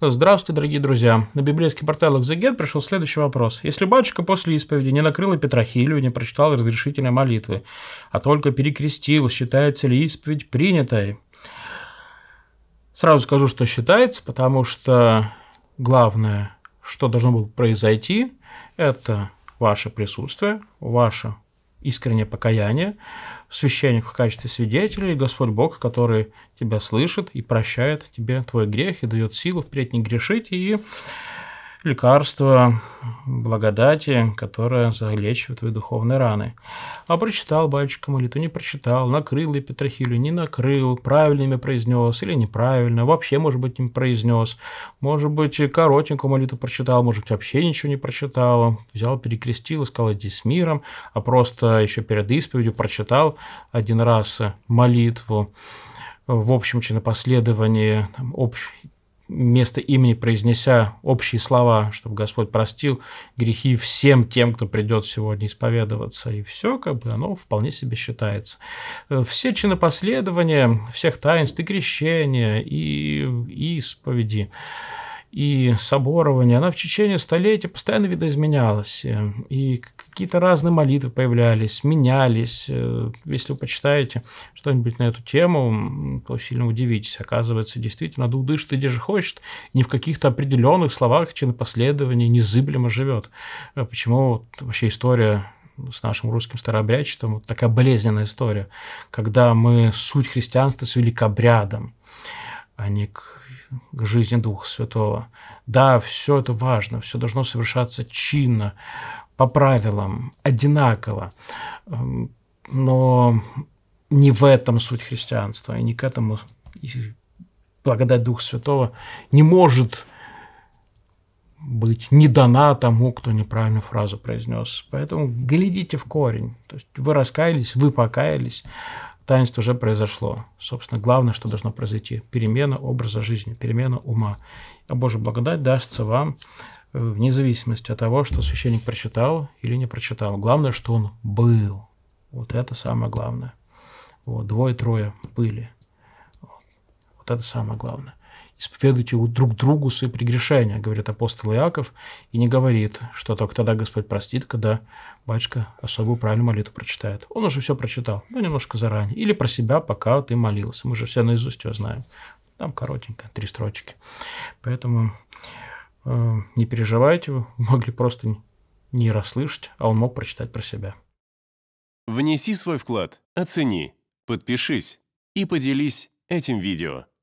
Здравствуйте, дорогие друзья. На библейский портал «Экзегет» пришел следующий вопрос. Если батюшка после исповеди не накрыла петрохилию, не прочитал разрешительной молитвы, а только перекрестил, считается ли исповедь принятой? Сразу скажу, что считается, потому что главное, что должно было произойти, это ваше присутствие, ваше искреннее покаяние, священник в качестве свидетелей, Господь Бог, который тебя слышит и прощает тебе твой грех и дает силу впредь не грешить и лекарство благодати, которое залечивает твои духовные раны. А прочитал мальчика молитву, не прочитал, накрыл ли Петрохилю, не накрыл, правильно имя произнес или неправильно, вообще, может быть, не произнес, может быть, коротенькую молитву прочитал, может быть, вообще ничего не прочитал, взял, перекрестил сказал, иди с миром, а просто еще перед исповедью прочитал один раз молитву в общем чинопоследовании, там, общ, вместо имени произнеся общие слова, чтобы Господь простил грехи всем тем, кто придет сегодня исповедоваться. И все, как бы оно вполне себе считается. Э, все чинопоследования всех таинств, и крещения, и, и исповеди, и соборование. она в течение столетия постоянно видоизменялась. Э, и какие-то разные молитвы появлялись, менялись. Э, если вы почитаете что-нибудь на эту тему, то сильно удивитесь. Оказывается, действительно, Дудыш ты где же хочет, не в каких-то определенных словах чинопоследования незыблемо живет. Э, почему вообще история с нашим русским старообрядчеством, вот такая болезненная история, когда мы суть христианства свели к обрядам, а не к к жизни Духа Святого. Да, все это важно, все должно совершаться чинно, по правилам, одинаково. Эм, но не в этом суть христианства, и не к этому и благодать Духа Святого не может быть не дана тому, кто неправильную фразу произнес. Поэтому глядите в корень. То есть вы раскаялись, вы покаялись, Таинство уже произошло. Собственно, главное, что должно произойти – перемена образа жизни, перемена ума. А Божья благодать дастся вам э, вне зависимости от того, что священник прочитал или не прочитал. Главное, что он был. Вот это самое главное. Вот, двое-трое были. Вот это самое главное исповедуйте друг другу свои прегрешения, говорит апостол Иаков, и не говорит, что только тогда Господь простит, когда батюшка особую правильную молитву прочитает. Он уже все прочитал, но ну, немножко заранее. Или про себя, пока ты молился. Мы же все наизусть его знаем. Там коротенько, три строчки. Поэтому э, не переживайте, вы могли просто не расслышать, а он мог прочитать про себя. Внеси свой вклад, оцени, подпишись и поделись этим видео.